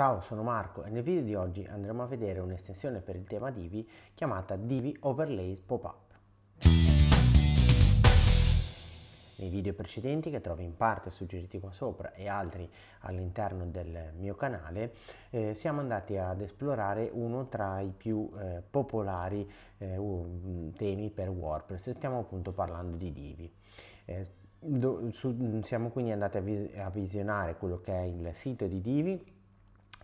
Ciao, sono Marco e nel video di oggi andremo a vedere un'estensione per il tema Divi chiamata Divi Overlays Pop-Up. Nei video precedenti che trovi in parte suggeriti qua sopra e altri all'interno del mio canale eh, siamo andati ad esplorare uno tra i più eh, popolari eh, mm, temi per WordPress stiamo appunto parlando di Divi. Eh, do, su, siamo quindi andati a, vis a visionare quello che è il sito di Divi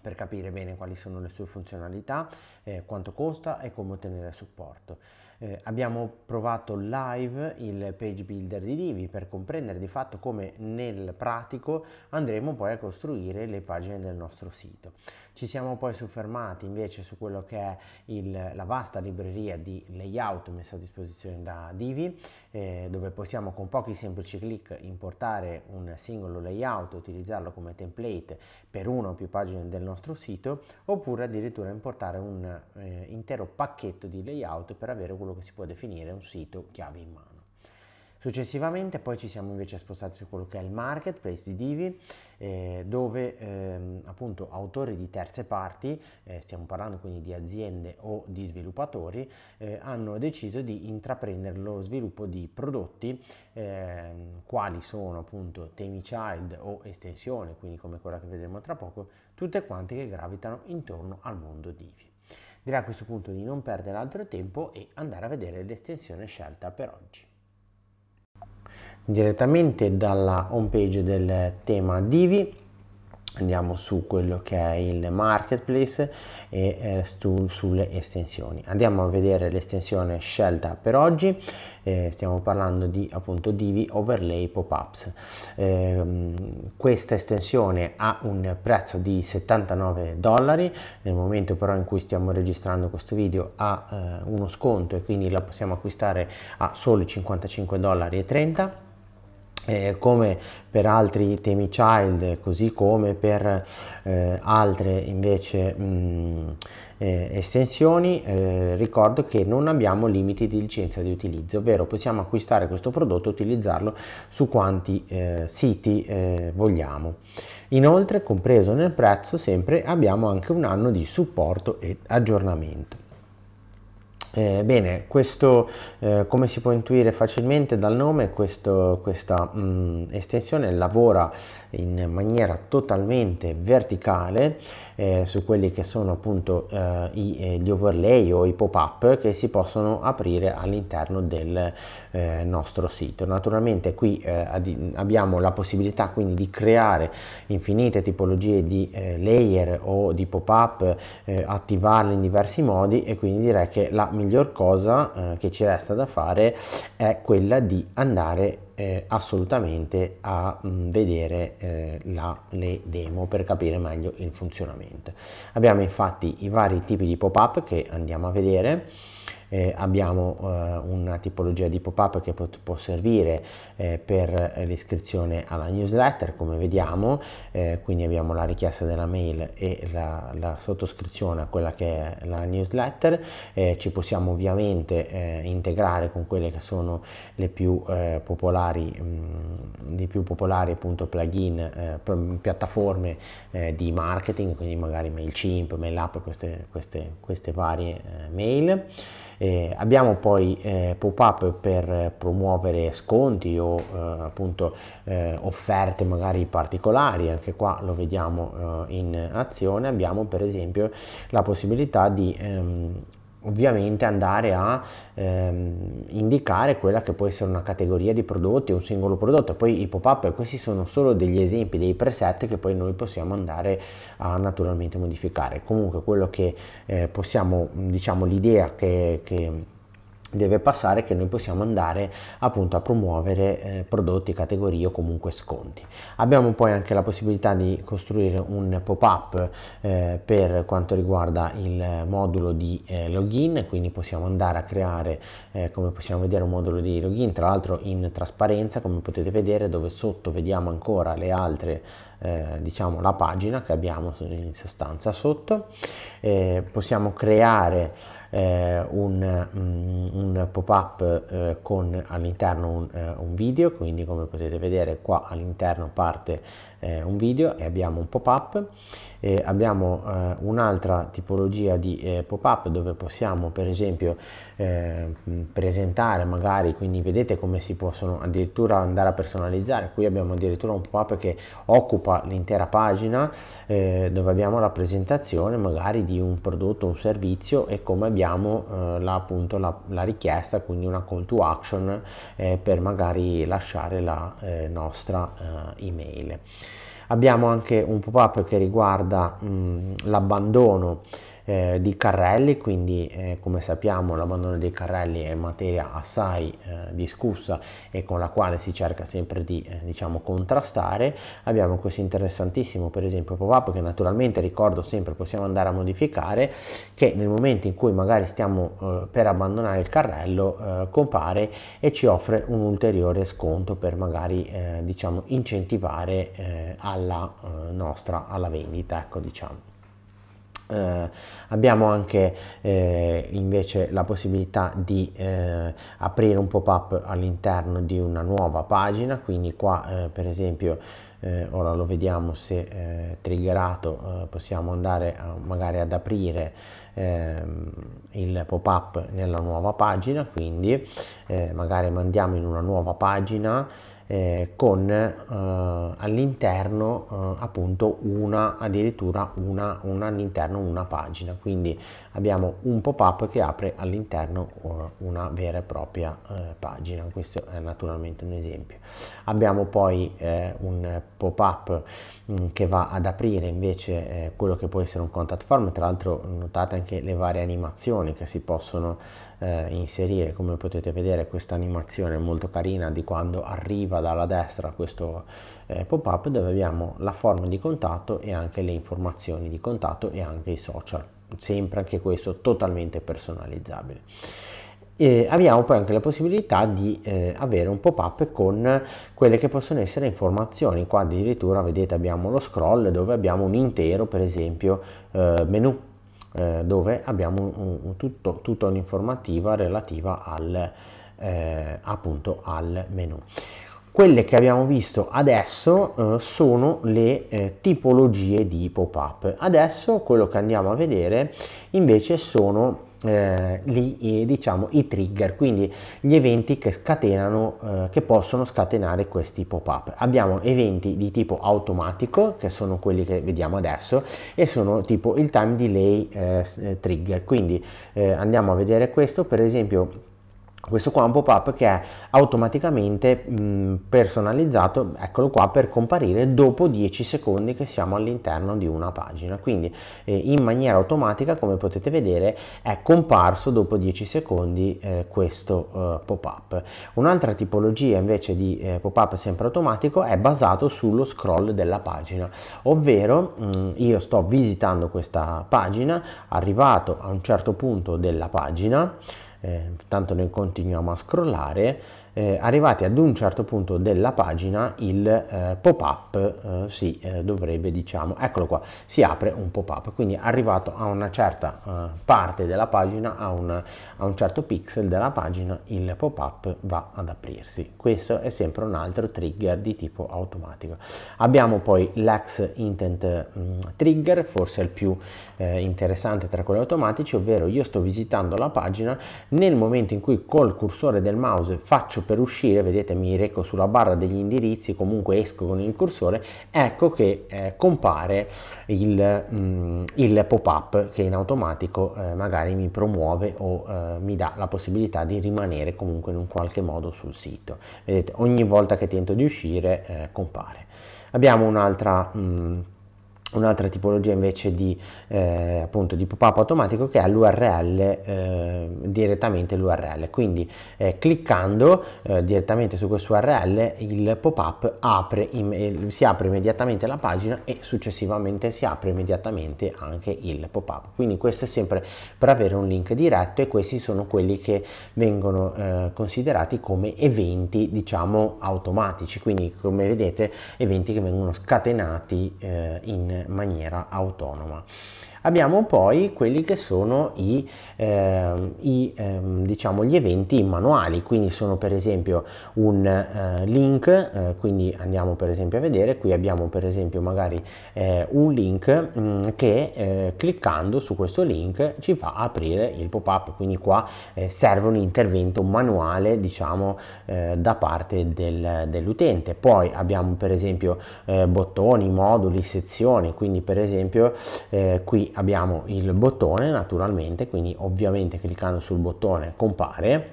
per capire bene quali sono le sue funzionalità, eh, quanto costa e come ottenere supporto. Eh, abbiamo provato live il page builder di Divi per comprendere di fatto come nel pratico andremo poi a costruire le pagine del nostro sito. Ci siamo poi soffermati invece su quello che è il, la vasta libreria di layout messa a disposizione da Divi, eh, dove possiamo con pochi semplici clic importare un singolo layout, utilizzarlo come template per una o più pagine del nostro sito, oppure addirittura importare un eh, intero pacchetto di layout per avere quello che si può definire un sito chiave in mano. Successivamente poi ci siamo invece spostati su quello che è il marketplace di Divi, eh, dove ehm, appunto autori di terze parti, eh, stiamo parlando quindi di aziende o di sviluppatori, eh, hanno deciso di intraprendere lo sviluppo di prodotti ehm, quali sono appunto temi child o estensione, quindi come quella che vedremo tra poco, tutte quante che gravitano intorno al mondo Divi. Direi a questo punto di non perdere altro tempo e andare a vedere l'estensione scelta per oggi direttamente dalla home page del tema Divi andiamo su quello che è il marketplace e eh, su, sulle estensioni andiamo a vedere l'estensione scelta per oggi eh, stiamo parlando di appunto divi overlay pop-ups eh, questa estensione ha un prezzo di 79 dollari nel momento però in cui stiamo registrando questo video ha eh, uno sconto e quindi la possiamo acquistare a soli 55 dollari e 30 eh, come per altri temi child, così come per eh, altre invece mh, mm, eh, estensioni, eh, ricordo che non abbiamo limiti di licenza di utilizzo, ovvero possiamo acquistare questo prodotto e utilizzarlo su quanti eh, siti eh, vogliamo. Inoltre, compreso nel prezzo, sempre abbiamo anche un anno di supporto e aggiornamento. Eh, bene, questo eh, come si può intuire facilmente dal nome, questo, questa mh, mm, estensione lavora in maniera totalmente verticale eh, su quelli che sono appunto eh, i, eh, gli overlay o i pop-up che si possono aprire all'interno del eh, nostro sito. Naturalmente qui eh, abbiamo la possibilità quindi di creare infinite tipologie di eh, layer o di pop-up, attivarle in diversi modi e quindi direi che la miglior cosa che ci resta da fare è quella di andare eh, assolutamente a mh, mm, vedere eh, la, le demo per capire meglio il funzionamento. Abbiamo infatti i vari tipi di pop-up che andiamo a vedere eh, abbiamo eh, una tipologia di pop-up che può, può servire eh, per l'iscrizione alla newsletter, come vediamo, eh, quindi abbiamo la richiesta della mail e la, la, sottoscrizione a quella che è la newsletter, eh, ci possiamo ovviamente eh, integrare con quelle che sono le più popolari, mh, mm, di più popolari appunto plugin, piattaforme di marketing, quindi magari MailChimp, MailUp, queste, queste, queste varie mail. Eh, abbiamo poi eh, pop-up per promuovere sconti o eh, appunto eh, offerte magari particolari, anche qua lo vediamo eh, in azione, abbiamo per esempio la possibilità di ehm, ovviamente andare a ehm, indicare quella che può essere una categoria di prodotti un singolo prodotto poi i pop-up questi sono solo degli esempi dei preset che poi noi possiamo andare a naturalmente modificare comunque quello che eh, possiamo diciamo l'idea che, che deve passare che noi possiamo andare appunto a promuovere eh, prodotti, categorie o comunque sconti. Abbiamo poi anche la possibilità di costruire un pop-up eh, per quanto riguarda il modulo di eh, login, quindi possiamo andare a creare eh, come possiamo vedere un modulo di login, tra l'altro in trasparenza come potete vedere dove sotto vediamo ancora le altre eh, diciamo la pagina che abbiamo in sostanza sotto eh, possiamo creare eh, un, mm, un pop-up eh, con all'interno un, eh, un video, quindi come potete vedere qua all'interno parte eh, un video e abbiamo un pop-up, eh, abbiamo eh, un'altra tipologia di eh, pop-up dove possiamo per esempio eh, presentare magari, quindi vedete come si possono addirittura andare a personalizzare, qui abbiamo addirittura un pop-up che occupa l'intera pagina eh, dove abbiamo la presentazione magari di un prodotto, un servizio e come abbiamo la, appunto la, la, richiesta, quindi una call to action per magari lasciare la nostra email. Abbiamo anche un pop-up che riguarda l'abbandono eh, di carrelli, quindi eh, come sappiamo l'abbandono dei carrelli è materia assai eh, discussa e con la quale si cerca sempre di eh, diciamo contrastare. Abbiamo questo interessantissimo per esempio pop-up che naturalmente ricordo sempre possiamo andare a modificare che nel momento in cui magari stiamo eh, per abbandonare il carrello eh, compare e ci offre un ulteriore sconto per magari diciamo incentivare alla nostra alla vendita ecco diciamo eh, abbiamo anche eh, invece la possibilità di eh, aprire un pop-up all'interno di una nuova pagina, quindi qua eh, per esempio eh, ora lo vediamo se eh, triggerato possiamo andare a, magari ad aprire ehm, il pop-up nella nuova pagina, quindi magari mandiamo in una nuova pagina eh, con eh, all'interno eh, appunto una addirittura una, una, all'interno una pagina quindi abbiamo un pop up che apre all'interno eh, una vera e propria eh, pagina questo è naturalmente un esempio abbiamo poi eh, un pop up mh, mm, che va ad aprire invece quello che può essere un contact form tra l'altro notate anche le varie animazioni che si possono eh, inserire come potete vedere questa animazione molto carina di quando arriva dalla destra questo eh, pop up dove abbiamo la forma di contatto e anche le informazioni di contatto e anche i social sempre anche questo totalmente personalizzabile e abbiamo poi anche la possibilità di eh, avere un pop-up con quelle che possono essere informazioni. Qua addirittura vedete abbiamo lo scroll dove abbiamo un intero, per esempio, eh, menu eh, dove abbiamo un, un, tutto, tutta un'informativa relativa al, eh, appunto al menu. Quelle che abbiamo visto adesso eh, sono le eh, tipologie di pop-up. Adesso quello che andiamo a vedere invece sono eh, li, diciamo, i trigger, quindi gli eventi che scatenano, eh, che possono scatenare questi pop-up. Abbiamo eventi di tipo automatico, che sono quelli che vediamo adesso, e sono tipo il time delay eh, eh trigger. Quindi eh, andiamo a vedere questo, per esempio Ecco, questo qua è un pop-up che è automaticamente mh, personalizzato, eccolo qua, per comparire dopo 10 secondi che siamo all'interno di una pagina. Quindi eh, in maniera automatica, come potete vedere, è comparso dopo 10 secondi eh, questo eh, pop-up. Un'altra tipologia invece di eh, pop-up sempre automatico è basato sullo scroll della pagina, ovvero mh, io sto visitando questa pagina, arrivato a un certo punto della pagina, eh, tanto noi continuiamo a scrollare eh, arrivati ad un certo punto della pagina il eh, pop-up eh, si eh, dovrebbe, diciamo, eccolo qua, si apre un pop-up, quindi arrivato a una certa eh, parte della pagina, a un, a un certo pixel della pagina, il pop-up va ad aprirsi. Questo è sempre un altro trigger di tipo automatico. Abbiamo poi l'ex intent mh, mm, trigger, forse il più eh, interessante tra quelli automatici, ovvero io sto visitando la pagina, nel momento in cui col cursore del mouse faccio per uscire, vedete mi reco sulla barra degli indirizzi, comunque esco con il cursore, ecco che eh, compare il, mm, il pop-up che in automatico eh, magari mi promuove o eh, mi dà la possibilità di rimanere comunque in un qualche modo sul sito. Vedete, ogni volta che tento di uscire eh, compare. Abbiamo un'altra... Mm, un'altra tipologia invece di, eh, appunto, di pop-up automatico che è l'URL eh, direttamente l'URL quindi eh, cliccando eh, direttamente su questo URL il pop-up apre eh, si apre immediatamente la pagina e successivamente si apre immediatamente anche il pop-up quindi questo è sempre per avere un link diretto e questi sono quelli che vengono eh, considerati come eventi diciamo automatici quindi come vedete eventi che vengono scatenati in maniera autonoma. Abbiamo poi quelli che sono i, eh, i, eh, diciamo gli eventi manuali, quindi sono per esempio un eh, link, eh, quindi andiamo per esempio a vedere, qui abbiamo per esempio magari eh, un link mh, mm, che eh, cliccando su questo link ci fa aprire il pop-up, quindi qua serve un intervento manuale diciamo da parte del, dell'utente. Poi abbiamo per esempio bottoni, moduli, sezioni, quindi per esempio qui abbiamo il bottone naturalmente, quindi ovviamente cliccando sul bottone compare,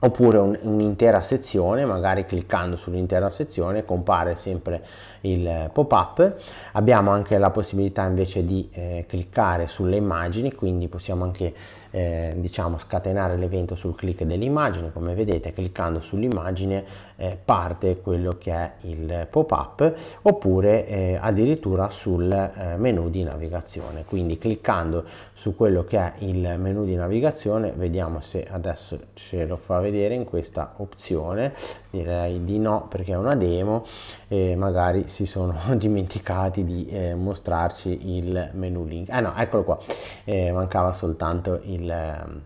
oppure un, un'intera sezione, magari cliccando sull'intera sezione compare sempre il eh, pop-up. Abbiamo anche la possibilità invece di eh, cliccare sulle immagini, quindi possiamo anche eh, diciamo scatenare l'evento sul clic dell'immagine. Come vedete, cliccando sull'immagine eh, parte quello che è il pop-up oppure eh, addirittura sul eh, menu di navigazione. Quindi cliccando su quello che è il menu di navigazione, vediamo se adesso ce lo fa vedere in questa opzione. Direi di no perché è una demo e magari si sono dimenticati di eh, mostrarci il menu link. Ah no, eccolo qua, eh, mancava soltanto il, ehm,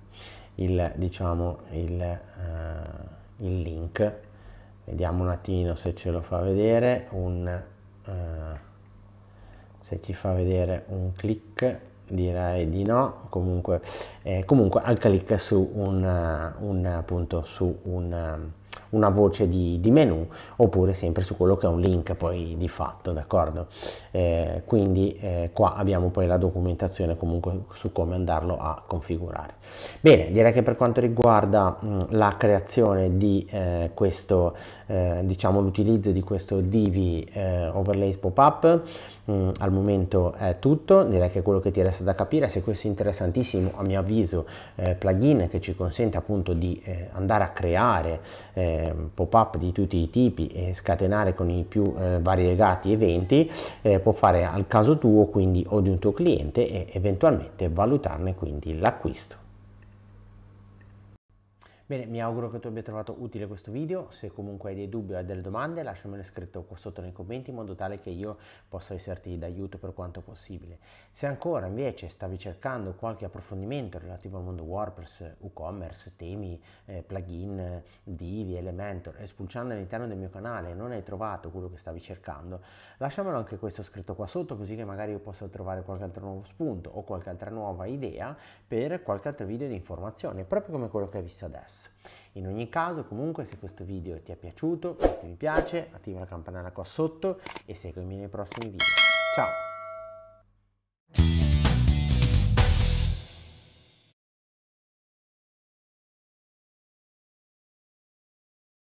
il diciamo, il, uh, il, link. Vediamo un attimino se ce lo fa vedere, un, uh, se ci fa vedere un click direi di no comunque, eh, comunque al click su un, eh, un, appunto su un ehm, una voce di, di, menu oppure sempre su quello che è un link poi di fatto, d'accordo? Eh, quindi eh, qua abbiamo poi la documentazione comunque su come andarlo a configurare. Bene, direi che per quanto riguarda mh, mm, la creazione di eh, questo, eh, diciamo l'utilizzo di questo Divi eh, Overlays Pop-Up, mm, al momento è tutto, direi che quello che ti resta da capire è se questo interessantissimo, a mio avviso, eh, plugin che ci consente appunto di andare a creare eh, pop-up di tutti i tipi e scatenare con i più eh, variegati eventi, eh, può fare al caso tuo, quindi o di un tuo cliente e eventualmente valutarne quindi l'acquisto. Bene, mi auguro che tu abbia trovato utile questo video, se comunque hai dei dubbi o hai delle domande lasciamelo scritto qua sotto nei commenti in modo tale che io possa esserti d'aiuto per quanto possibile. Se ancora invece stavi cercando qualche approfondimento relativo al mondo WordPress, WooCommerce, temi, eh, plugin, Divi, Elementor e all'interno del mio canale e non hai trovato quello che stavi cercando, lasciamelo anche questo scritto qua sotto così che magari io possa trovare qualche altro nuovo spunto o qualche altra nuova idea per qualche altro video di informazione, proprio come quello che hai visto adesso basso. In ogni caso, comunque, se questo video ti è piaciuto, metti mi piace, attiva la campanella qua sotto e seguimi nei prossimi video. Ciao!